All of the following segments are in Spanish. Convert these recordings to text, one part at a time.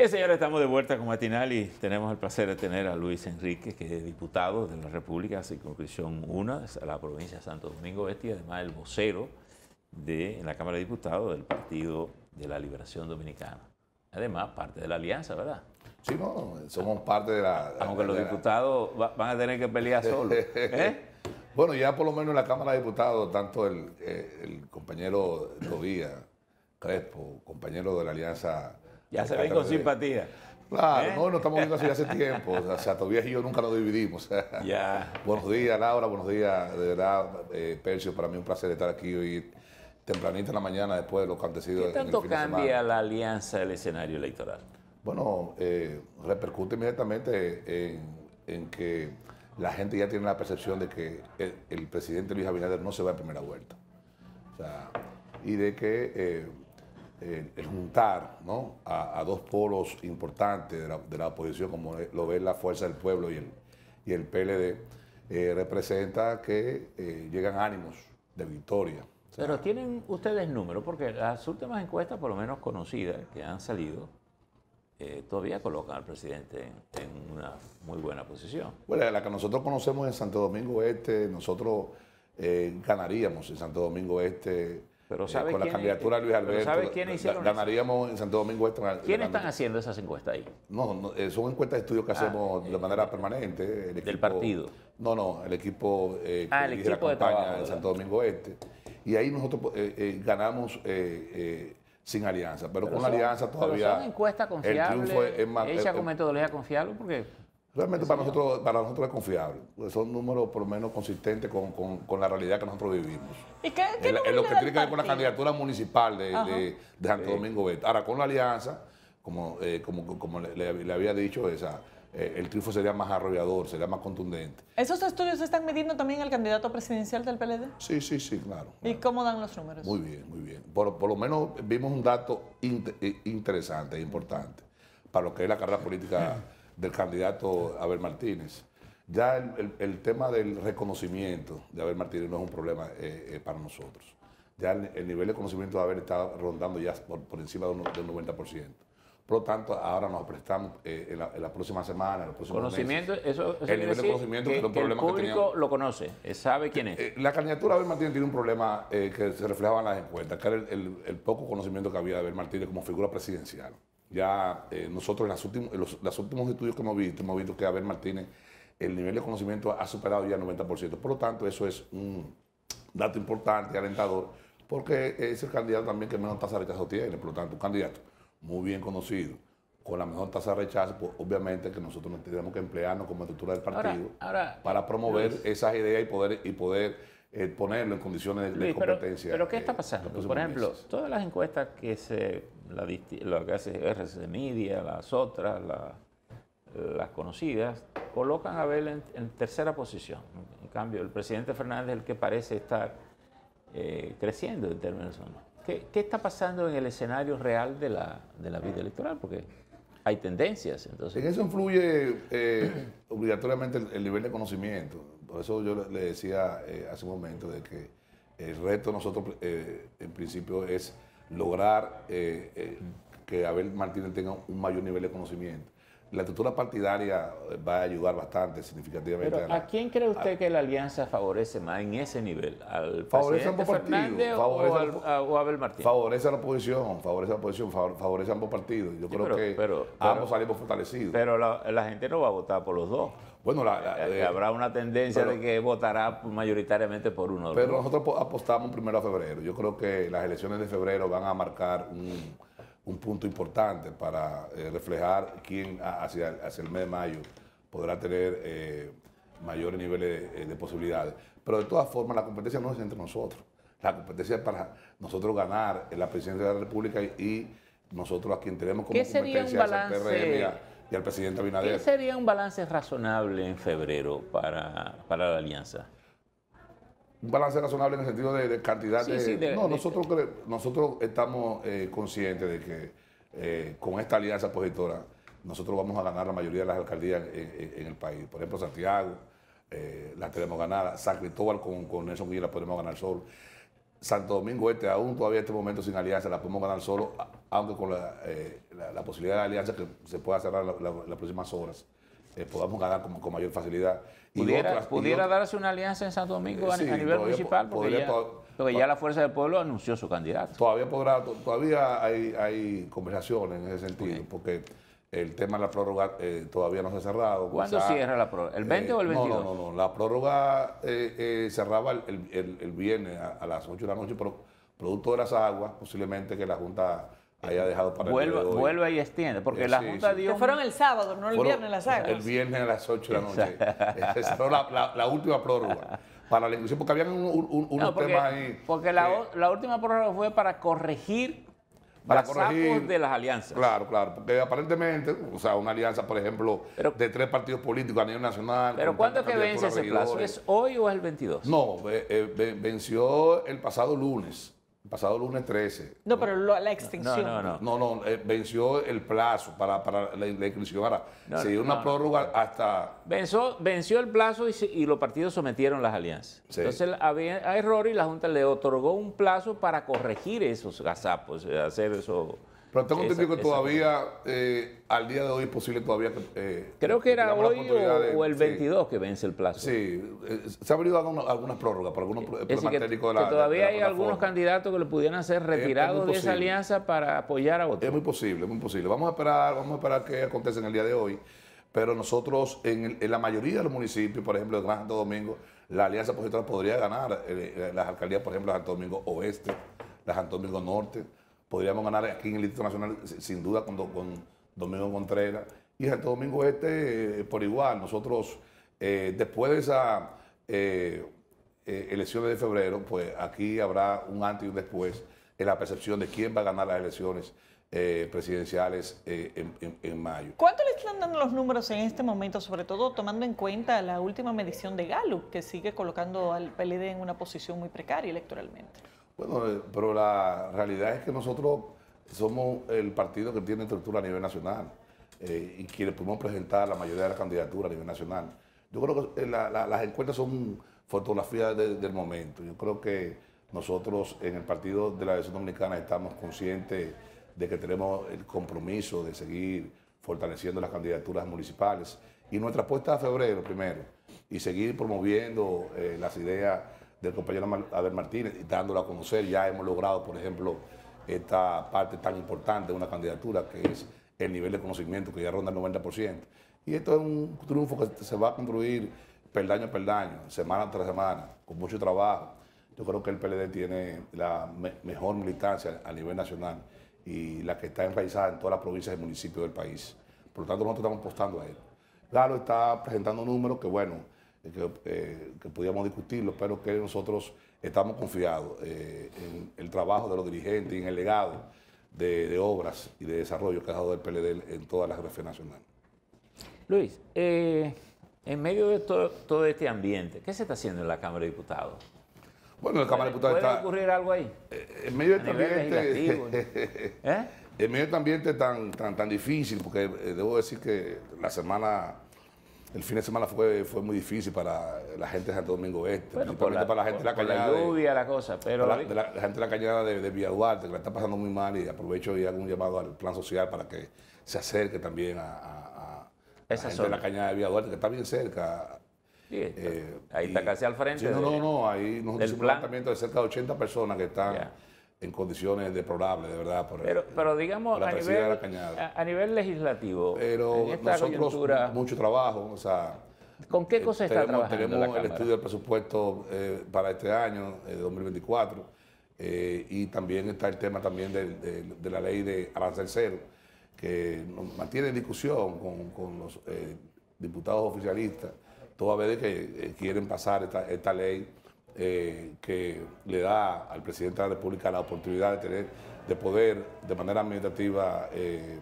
Bien, señores, estamos de vuelta con Matinal y tenemos el placer de tener a Luis Enrique, que es diputado de la República, circunscripción 1, la provincia de Santo Domingo Este, y además el vocero de, la Cámara de Diputados del Partido de la Liberación Dominicana. Además, parte de la alianza, ¿verdad? Sí, no, somos parte de la... Aunque los diputados van a tener que pelear solos. ¿eh? bueno, ya por lo menos en la Cámara de Diputados, tanto el, eh, compañero Tobía Crespo, compañero de la alianza ya se ven con simpatía. Claro, ¿Eh? no, estamos viendo así hace tiempo. O sea, todavía y yo nunca lo dividimos. Ya. buenos días, Laura, buenos días. De verdad, eh, Percio, para mí un placer estar aquí hoy tempranito en la mañana después de lo que han decidido. ¿Qué tanto cambia la alianza del escenario electoral? Bueno, eh, repercute inmediatamente en, que la gente ya tiene la percepción de que el, el, presidente Luis Abinader no se va en primera vuelta. O sea, y de que eh, eh, el, juntar a, dos polos importantes de la, oposición, como lo ve la Fuerza del Pueblo y el, y el PLD, eh, representa que eh, llegan ánimos de victoria. Pero tienen ustedes números, porque las últimas encuestas, por lo menos conocidas, que han salido, todavía colocan al presidente en, en, una muy buena posición. Bueno, la que nosotros conocemos en Santo Domingo Este, nosotros ganaríamos en Santo Domingo Este pero con la candidatura de Luis este? Alberto, ganaríamos en Santo Domingo Este. ¿Quiénes están haciendo esas encuestas ahí? No, eh, son encuestas de estudio que ah, hacemos de eh, manera permanente. El ¿Del partido? No, no, el equipo eh, ah, que campaña de en Santo Domingo Este. Y ahí nosotros ganamos sin alianza, pero, con alianza todavía... Pero son encuestas confiables, Hecha con metodología confiable, porque... Realmente para nosotros, para nosotros es confiable. Son números por lo menos consistentes con, la realidad que nosotros vivimos. ¿Y qué, en, lo que tiene que ver con la candidatura municipal de, Santo Domingo Beto. Ahora, con la alianza, como, eh, como, le, había dicho, esa, eh, el triunfo sería más arrollador, sería más contundente. ¿Esos estudios están midiendo también al candidato presidencial del PLD? Sí, sí, sí, claro. ¿Y cómo dan los números? Muy bien, muy bien. Por, lo menos vimos un dato interesante e importante, para lo que es la carrera política del candidato Abel Martínez. Ya el, tema del reconocimiento de Abel Martínez no es un problema eh, eh, para nosotros. Ya el, nivel de conocimiento de Abel está rondando ya por, encima de del 90%. Por lo tanto, ahora nos prestamos eh, en, la, próxima semana, en los próximos Conocimiento, meses, eso, El nivel de conocimiento que, el público lo conoce, sabe quién es. la candidatura de Abel Martínez tiene un problema que se reflejaba en las encuestas, que era el, poco conocimiento que había de Abel Martínez como figura presidencial. Ya eh, nosotros en, los, últimos estudios que hemos visto, hemos visto que Abel Martínez, el nivel de conocimiento ha superado ya el 90%. Por lo tanto, eso es un dato importante, alentador, porque es el candidato también que menos tasa de rechazo tiene. Por lo tanto, un candidato muy bien conocido, con la mejor tasa de rechazo, pues obviamente que nosotros tendríamos que emplearnos como estructura del partido para promover esas ideas y poder, y poder eh, ponerlo en condiciones de, competencia. Pero, ¿qué está eh, pasando? Por ejemplo, todas las encuestas que se, la, que hace RC Media, las otras, las conocidas, colocan a Abel en, tercera posición. En cambio, el presidente Fernández es el que parece estar eh, creciendo en términos ¿Qué, ¿Qué, está pasando en el escenario real de la, de la vida electoral? Porque hay tendencias. Entonces. En eso influye obligatoriamente el nivel de conocimiento por eso yo le decía eh, hace un momento de que el reto nosotros eh, en principio es lograr eh, que Abel Martínez tenga un mayor nivel de conocimiento la estructura partidaria va a ayudar bastante significativamente. ¿A quién cree usted que la alianza favorece más en ese nivel? ¿Al favorece presidente partido, favorece o, a, Abel Martínez? Favorece a la oposición, favorece a la oposición, favorece ambos partidos. Yo creo que ambos salimos fortalecidos. Pero la, gente no va a votar por los dos. Bueno, eh, eh, habrá una tendencia de que votará mayoritariamente por uno. Pero nosotros apostamos primero a febrero. Yo creo que las elecciones de febrero van a marcar un un punto importante para eh, reflejar quién hacia, hacia, el mes de mayo podrá tener eh, mayores niveles eh, de, posibilidades. Pero de todas formas, la competencia no es entre nosotros. La competencia es para nosotros ganar en la presidencia de la República y, nosotros a quien tenemos como competencia PRM y, al presidente Abinader. ¿Qué sería un balance razonable en febrero para, para la alianza? un balance razonable en el sentido de, cantidad de, No, nosotros, nosotros estamos eh, conscientes de que eh, con esta alianza opositora nosotros vamos a ganar la mayoría de las alcaldías en, el país. Por ejemplo, Santiago eh, la tenemos ganada, San Cristóbal con, con Nelson Guillermo la podemos ganar solo. Santo Domingo Este, aún todavía en este momento sin alianza, la podemos ganar solo, aunque con la, posibilidad de alianza que se pueda cerrar las próximas horas podamos ganar con, mayor facilidad. Y ¿Pudiera, darse una alianza en Santo Domingo a, nivel municipal? Porque, ya, la Fuerza del Pueblo anunció su candidato. Todavía, podrá, todavía hay, hay conversaciones en ese sentido, porque el tema de la prórroga eh, todavía no se ha cerrado. ¿Cuándo cierra la prórroga? ¿El 20 eh, o el 21 No, no, no. La prórroga eh, cerraba el, viernes a, las 8 de la noche, pero producto de las aguas, posiblemente que la Junta dejado para vuelve, Vuelve y extiende, porque eh, la Junta dio... fueron el sábado, no el viernes las sagas. El viernes a las 8 de la noche. Esa fue la, última prórroga para la porque habían unos temas ahí. Porque la, última prórroga fue para corregir para los corregir, de las alianzas. Claro, claro, porque aparentemente, o sea, una alianza, por ejemplo, de tres partidos políticos a nivel nacional. ¿Pero cuándo es que vence ese plazo? ¿Es hoy o es el 22? No, eh, venció el pasado lunes pasado lunes 13. No, pero la extinción. No, no, no. Eh, venció el plazo para, para la, extinción. se dio una prórroga hasta... Venció, venció el plazo y, los partidos sometieron las alianzas. Entonces, había error y la Junta le otorgó un plazo para corregir esos gazapos, eh, hacer eso pero tengo entendido que todavía, eh, al día de hoy, es posible todavía. Eh, Creo que era hoy o, el 22 que vence el plazo. Sí, eh, se ha venido algunas prórrogas para algunos problemas técnicos de la. Que todavía hay algunos candidatos que le pudieran hacer retirados de esa alianza para apoyar a votar. Es muy posible, es muy posible. Vamos a esperar, vamos a esperar que acontece en el día de hoy. Pero nosotros, en, la mayoría de los municipios, por ejemplo, de Gran Santo Domingo, la alianza positiva podría ganar. las alcaldías, por ejemplo, de Santo Domingo Oeste, de Santo Domingo Norte podríamos ganar aquí en el Instituto Nacional, sin duda, con, Domingo Contreras. Y Santo Domingo Este, eh, por igual, nosotros, eh, después de esa eh, elecciones de febrero, pues aquí habrá un antes y un después en la percepción de quién va a ganar las elecciones presidenciales en, mayo. ¿Cuánto le están dando los números en este momento, sobre todo tomando en cuenta la última medición de Gallup, que sigue colocando al PLD en una posición muy precaria electoralmente? Bueno, eh, pero la realidad es que nosotros somos el partido que tiene estructura a nivel nacional eh, y quienes pudimos presentar la mayoría de las candidaturas a nivel nacional. Yo creo que eh, las encuestas son fotografías del momento. Yo creo que nosotros en el Partido de la Nación Dominicana estamos conscientes de que tenemos el compromiso de seguir fortaleciendo las candidaturas municipales y nuestra apuesta a febrero primero y seguir promoviendo las ideas del compañero Abel Martínez, y dándolo a conocer. Ya hemos logrado, por ejemplo, esta parte tan importante de una candidatura, que es el nivel de conocimiento, que ya ronda el 90%. Y esto es un triunfo que se va a construir peldaño a peldaño, semana tras semana, con mucho trabajo. Yo creo que el PLD tiene la mejor militancia a nivel nacional y la que está enraizada en todas las provincias y municipios del país. Por lo tanto, nosotros estamos apostando a él. ...Claro está presentando números que, bueno, que, eh, podíamos discutirlo, pero que nosotros estamos confiados eh, en el trabajo de los dirigentes y en el legado de, obras y de desarrollo que ha dado el PLD en toda la región nacional. Luis, eh, en medio de todo este ambiente, ¿qué se está haciendo en la Cámara de Diputados? Bueno, en la Cámara de Diputados ¿Puede ocurrir algo ahí? Este en medio de este ambiente... tan difícil, porque debo decir que la semana el fin de semana fue, fue muy difícil para la gente de Santo Domingo Este, principalmente para la gente de la cañada. la de, la cosa, pero. La, gente de la cañada de, de Duarte, que la está pasando muy mal, y aprovecho y hago un llamado al plan social para que se acerque también a, a, la gente de la cañada de Villa Duarte, que está bien cerca. ahí está eh, casi al frente. no, no, no, ahí nosotros un planteamiento de cerca de 80 personas que están en condiciones deplorables, de verdad. Por, pero, pero digamos, a, nivel, a, nivel legislativo, pero nosotros, mucho trabajo, o sea... ¿Con qué eh, cosa está trabajando Tenemos el estudio del presupuesto eh, para este año, eh, 2024, eh, y también está el tema también de, la ley de arancel cero, que mantiene en discusión con, los diputados oficialistas, toda vez que quieren pasar esta, esta ley eh, que le da al presidente de la República la oportunidad de tener, de poder de manera administrativa eh,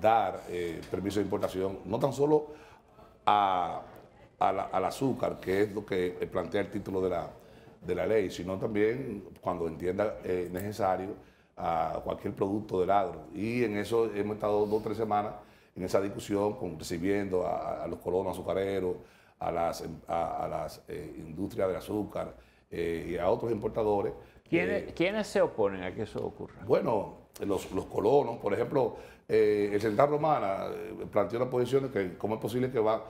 dar eh, permiso de importación, no tan solo al azúcar, que es lo que plantea el título de la, de la ley, sino también cuando entienda necesario a cualquier producto del agro. Y en eso hemos estado dos o tres semanas en esa discusión, recibiendo a los colonos azucareros, a las, em, a, las eh, industrias de azúcar eh, y a otros importadores. ¿Quiénes, eh, ¿Quiénes, se oponen a que eso ocurra? Bueno, los, colonos, por ejemplo, el Central Romana planteó la posición de que cómo es posible que va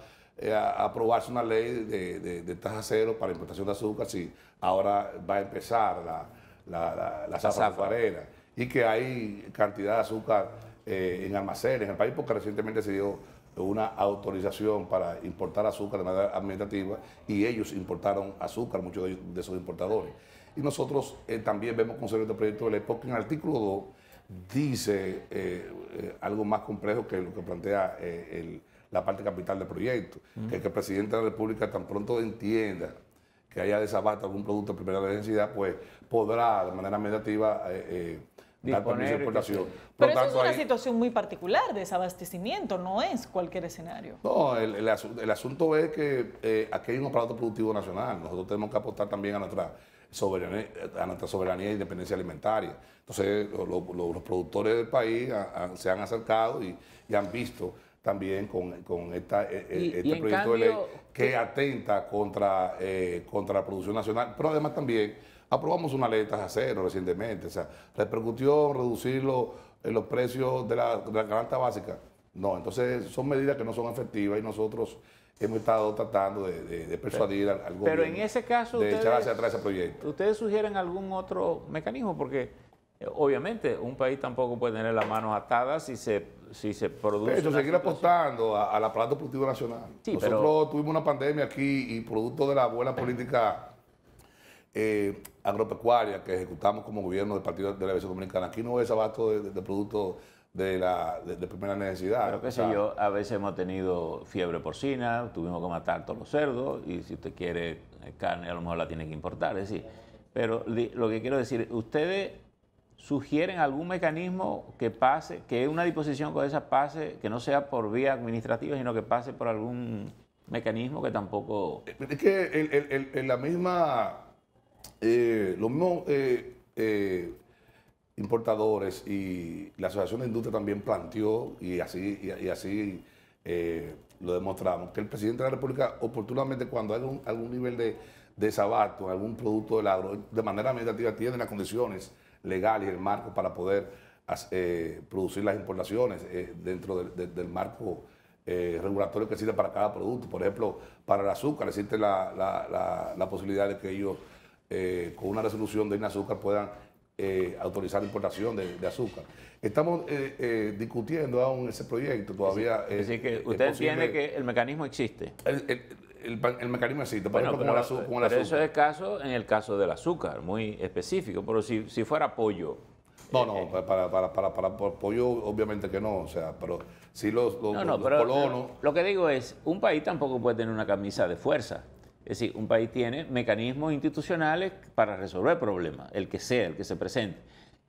a aprobarse una ley de, tasa cero para importación de azúcar si ahora va a empezar la, la, la, y que hay cantidad de azúcar en almacenes en el país porque recientemente se dio una autorización para importar azúcar de manera administrativa y ellos importaron azúcar, muchos de, esos importadores. Y nosotros eh, también vemos con serio este proyecto de ley porque en el artículo 2 dice eh, eh, algo más complejo que lo que plantea la parte capital del proyecto, que, el presidente de la República tan pronto entienda que haya desabasto algún producto de primera necesidad, pues podrá de manera administrativa de exportación. Pero eso es una situación muy particular, de desabastecimiento, no es cualquier escenario. No, el, asunto, el es que eh, aquí hay un aparato productivo nacional. Nosotros tenemos que apostar también a nuestra soberanía, a nuestra soberanía e independencia alimentaria. Entonces, los productores del país se han acercado y, y, han visto también con, con e, e, este proyecto de ley que atenta contra, eh, contra la producción nacional, pero además también Aprobamos una ley de cero recientemente, o sea, repercutió reducir los precios de la, de canasta básica. No, entonces son medidas que no son efectivas y nosotros hemos estado tratando de, persuadir pero, al, gobierno. Pero en ese caso, de echar hacia atrás ese proyecto. ¿Ustedes sugieren algún otro mecanismo? Porque eh, obviamente un país tampoco puede tener las manos atadas si se, si se produce. seguir apostando al aparato productivo nacional. Nosotros tuvimos una pandemia aquí y producto de la buena política eh, agropecuaria que ejecutamos como gobierno del Partido de la Revolución Dominicana. Aquí no es abasto de, de productos de, la, de, primera necesidad. sé yo, a veces hemos tenido fiebre porcina, tuvimos que matar todos los cerdos y si usted quiere eh, carne a lo mejor la tiene que importar, es Pero lo que quiero decir, ustedes sugieren algún mecanismo que pase, que una disposición con esa pase, que no sea por vía administrativa, sino que pase por algún mecanismo que tampoco... Es que en la misma eh, los mismos eh, eh, importadores y la Asociación de Industria también planteó, y así, y, así lo demostramos, que el presidente de la República oportunamente cuando hay algún nivel de desabasto, algún producto del agro, de manera administrativa tiene las condiciones legales y el marco para poder producir las importaciones dentro del marco regulatorio que existe para cada producto. Por ejemplo, para el azúcar existe la, la posibilidad de que ellos eh, con una resolución de Inazúcar puedan eh, autorizar la importación de, azúcar. Estamos eh, discutiendo aún ese proyecto, todavía es decir, que usted entiende que el mecanismo existe. El, mecanismo existe, pero, el, eso es caso, en el caso del azúcar, muy específico, pero si, si fuera pollo, no, no, para, para, para, para, pollo obviamente que no, o sea, pero si los, no, colonos... Lo que digo es, un país tampoco puede tener una camisa de fuerza. Es decir, un país tiene mecanismos institucionales para resolver problemas, el que sea, el que se presente.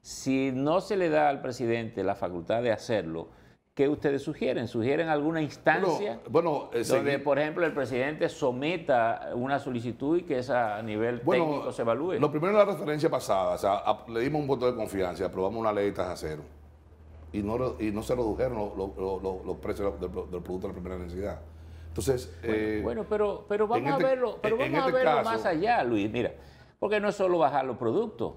Si no se le da al presidente la facultad de hacerlo, ¿qué ustedes sugieren? ¿Sugieren alguna instancia bueno, eh, donde, por ejemplo, el presidente someta una solicitud y que esa a nivel técnico se evalúe? Lo primero es la referencia pasada, o sea, le dimos un voto de confianza, aprobamos una ley de tasa cero y no, se redujeron los, precios del, del producto de la primera necesidad. Entonces, eh, bueno, pero, pero vamos a este verlo, pero vamos este a verlo más allá, Luis. Mira, porque no es solo bajar los productos.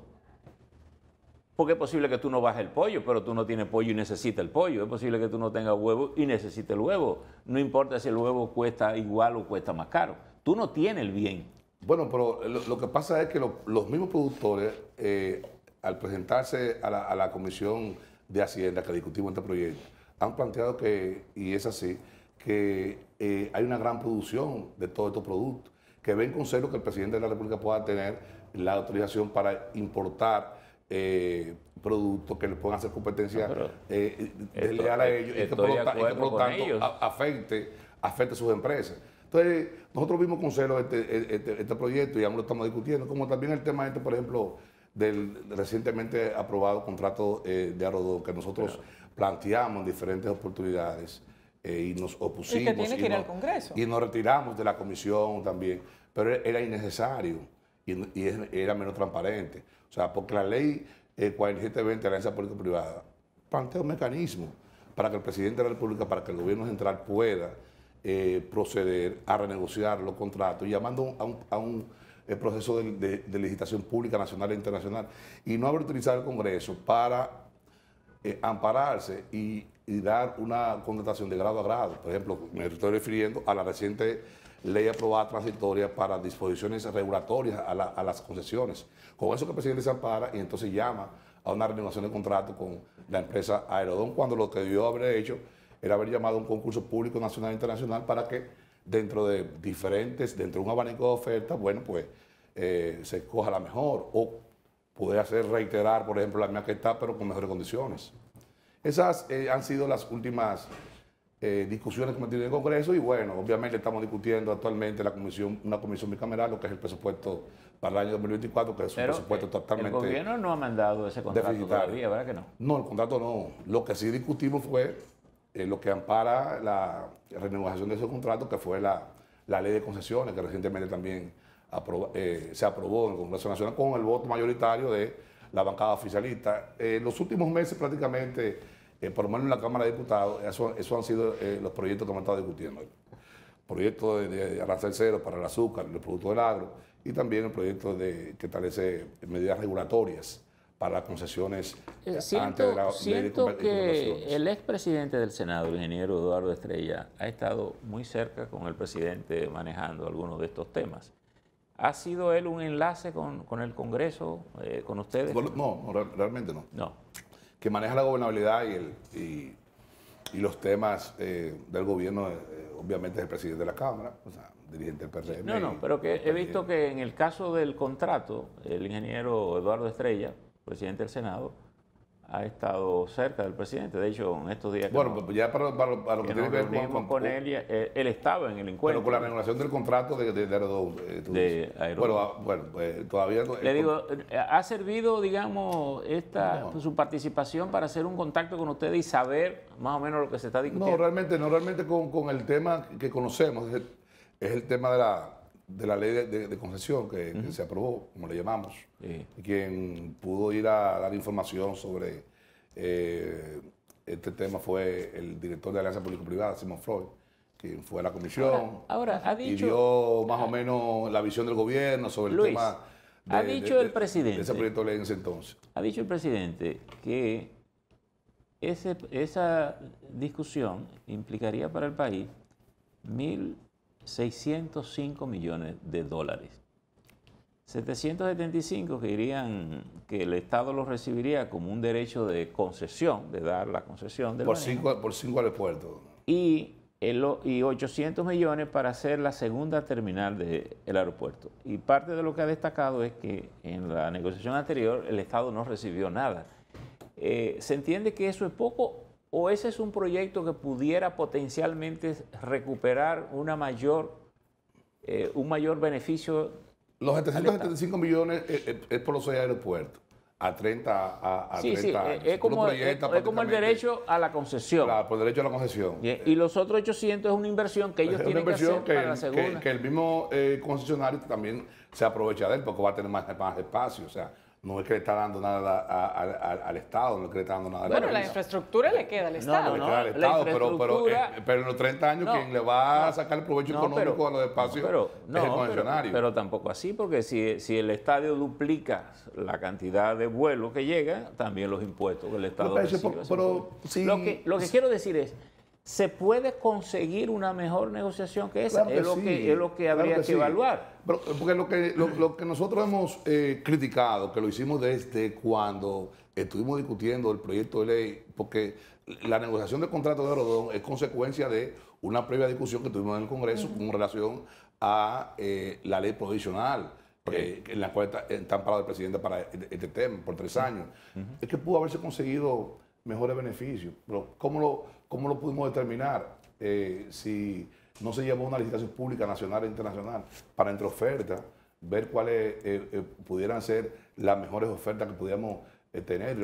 Porque es posible que tú no bajes el pollo, pero tú no tienes pollo y necesitas el pollo. Es posible que tú no tengas huevo y necesites el huevo. No importa si el huevo cuesta igual o cuesta más caro. Tú no tienes el bien. Bueno, pero lo, que pasa es que los mismos productores, eh, al presentarse a la, a la, Comisión de Hacienda que discutimos este proyecto, han planteado que, y es así, que eh, hay una gran producción de todos estos productos, que ven con celo que el presidente de la República pueda tener la autorización para importar eh, productos que les puedan hacer competencia eh, a ellos y que por, lo, tanto afecte, afecte, sus empresas. Entonces, nosotros vimos con celo este, e, este, este proyecto y aún lo estamos discutiendo, como también el tema este, por ejemplo, del recientemente aprobado contrato de Arrodón, que nosotros planteamos en diferentes oportunidades eh, y nos opusimos. Y ir nos, al Congreso. Y nos retiramos de la comisión también, pero e-, era innecesario y, era menos transparente. O sea, porque la ley eh, 4720 de la agencia pública privada plantea un mecanismo para que el presidente de la República, para que el gobierno central pueda eh, proceder a renegociar los contratos, llamando a un, eh, proceso de, de, pública nacional e internacional, y no haber utilizado el Congreso para ampararse y y dar una contratación de grado a grado. Por ejemplo, me estoy refiriendo a la reciente ley aprobada transitoria para disposiciones regulatorias a, las concesiones. Con eso que el presidente se ampara y entonces llama a una renovación de contrato con la empresa Aerodón, cuando lo que debió haber hecho era haber llamado a un concurso público nacional e internacional para que dentro de diferentes, dentro de un abanico de ofertas, bueno, pues eh, se coja la mejor o poder hacer reiterar, por ejemplo, la misma que está, pero con mejores condiciones. Esas eh, han sido las últimas eh, discusiones que hemos tenido en el Congreso y bueno, obviamente estamos discutiendo actualmente la comisión, una comisión bicameral, lo que es el presupuesto para el año 2024, que es un presupuesto eh, totalmente... El gobierno no ha mandado ese contrato todavía, ¿verdad que no? No, el contrato no. Lo que sí discutimos fue lo que ampara la renovación de ese contrato, que fue la, ley de concesiones, que recientemente también se aprobó en el Congreso Nacional con el voto mayoritario de la bancada oficialista. Eh, los últimos meses prácticamente, eh, por lo menos en la Cámara de Diputados, eso, han sido eh, los proyectos que hemos estado discutiendo. Proyecto de, de arancel cero para el azúcar, los productos del agro, y también el proyecto de, que establece medidas regulatorias para las concesiones eh, siento, la Siento de que el expresidente del Senado, el ingeniero Eduardo Estrella, ha estado muy cerca con el presidente manejando algunos de estos temas. ¿Ha sido él un enlace con, el Congreso, eh, con ustedes? No, realmente no. No. Que maneja la gobernabilidad y, el, y, los temas eh, del gobierno, eh, obviamente es el presidente de la Cámara, o sea, dirigente del PRM. No, no, pero que he visto que en el caso del contrato, el ingeniero Eduardo Estrella, presidente del Senado, ha estado cerca del presidente. De hecho, en estos días. bueno, pues ya para, lo que, tiene que ver con, con, él, estaba en el encuentro. Pero con la regulación del contrato de, de, de, eh, Bueno, ah, bueno pues, todavía. No, eh, Le digo, ¿ha servido, digamos, esta su participación para hacer un contacto con ustedes y saber más o menos lo que se está discutiendo? No, realmente, no, realmente con, el tema que conocemos, es el tema de la de la ley de, concesión que, se aprobó, como le llamamos, quien pudo ir a dar información sobre eh, este tema fue el director de Alianza Público-Privada, Simon Floyd, quien fue a la comisión. Ahora, ha dicho, y dio más o menos la visión del gobierno sobre el tema. De, ha dicho el presidente. ese proyecto de ley en ese entonces. Ha dicho el presidente que esa discusión implicaría para el país mil 605 millones de dólares. 775 que dirían que el Estado los recibiría como un derecho de concesión, de dar la concesión del por cinco Por cinco aeropuertos. Y, el, y 800 millones para hacer la segunda terminal del aeropuerto. Y parte de lo que ha destacado es que en la negociación anterior el Estado no recibió nada. Eh, ¿Se entiende que eso es poco ¿O ese es un proyecto que pudiera potencialmente recuperar una mayor, eh, un mayor beneficio? Los 775 millones eh, eh, es, por los aeropuertos a 30 a, a sí, sí. Es, como, el derecho a la concesión. Claro, por el derecho a la concesión. Y, los otros 800 es una inversión que ellos tienen que hacer para la segunda. Que, el mismo concesionario también se aprovecha de él porque va a tener más, más espacio. O sea, no es que le está dando nada al Estado, no es que le está dando nada Bueno, a la, la infraestructura le queda al Estado. No, no, le queda al Estado, pero, pero, eh, en los 30 años quien le va a sacar el provecho económico a los espacios pero, es el concesionario. Pero, tampoco así, porque si, si, el estadio duplica la cantidad de vuelos que llega, también los impuestos que el Estado recibe. lo que, lo que quiero decir es, ¿Se puede conseguir una mejor negociación que esa? es, lo que, es lo que habría que, evaluar. porque lo que, lo, que nosotros hemos eh, criticado, que lo hicimos desde cuando estuvimos discutiendo el proyecto de ley, porque la negociación del contrato de Rodón es consecuencia de una previa discusión que tuvimos en el Congreso con relación a eh, la ley provisional. Eh, en la cual está, amparado el presidente para este, este tema por tres años. Es que pudo haberse conseguido mejores beneficios. Pero ¿cómo lo, ¿Cómo lo pudimos determinar? Eh, si no se llevó una licitación pública nacional e internacional para entre ofertas, ver cuáles eh, eh, pudieran ser las mejores ofertas que pudiéramos tener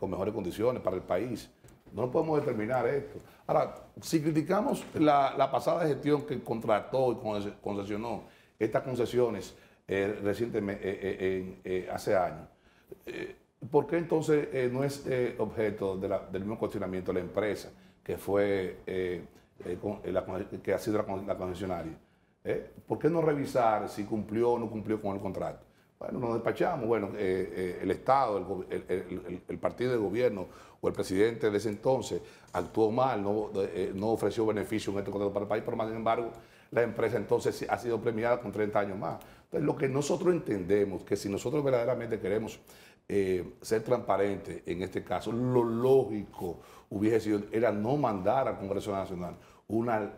con mejores condiciones para el país. No podemos determinar esto. Ahora, si criticamos la, pasada gestión que contrató y concesionó estas concesiones recientemente, hace años, ¿por qué entonces no es objeto del mismo cuestionamiento la empresa? que, fue, eh, eh, eh, que ha sido la, concesionaria. ¿Por qué no revisar si cumplió o no cumplió con el contrato? Bueno, nos despachamos, bueno, el Estado, el, partido de gobierno o el presidente de ese entonces actuó mal, no, ofreció beneficio en este contrato para el país, pero más sin embargo la empresa entonces ha sido premiada con 30 años más. Entonces, lo que nosotros entendemos que si nosotros verdaderamente queremos eh, ser transparente en este caso, lo lógico hubiese sido era no mandar al Congreso Nacional una,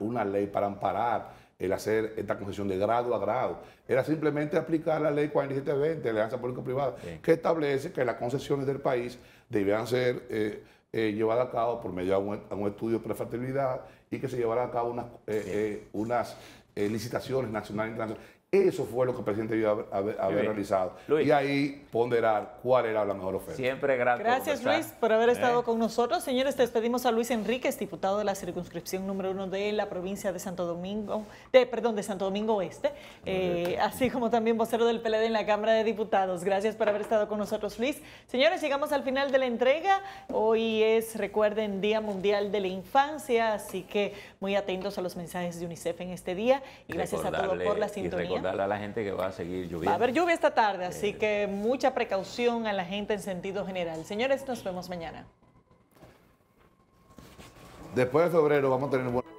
una, ley para amparar el hacer esta concesión de grado a grado. Era simplemente aplicar la ley 4720 de alianza pública privada que establece que las concesiones del país debían ser eh, eh, llevadas a cabo por medio de un, estudio de prefertilidad y que se llevaran a cabo unas, unas licitaciones nacionales e internacionales. Eso fue lo que el presidente debió había haber realizado. Y ahí ponderar cuál era la mejor oferta. Siempre gracias. Gracias Luis por haber estado ¿Eh? con nosotros. Señores, te despedimos a Luis Enríquez, diputado de la circunscripción número uno de la provincia de Santo Domingo, de, perdón, de Santo Domingo Oeste, eh, así como también vocero del PLD en la Cámara de Diputados. Gracias por haber estado con nosotros, Luis. Señores, llegamos al final de la entrega. Hoy es, recuerden, Día Mundial de la Infancia, así que muy atentos a los mensajes de UNICEF en este día. Y gracias a todos por la sintonía a la gente que va a seguir lloviendo. Va a ver lluvia esta tarde, así eh. que mucha precaución a la gente en sentido general. Señores, nos vemos mañana. Después de febrero vamos a tener...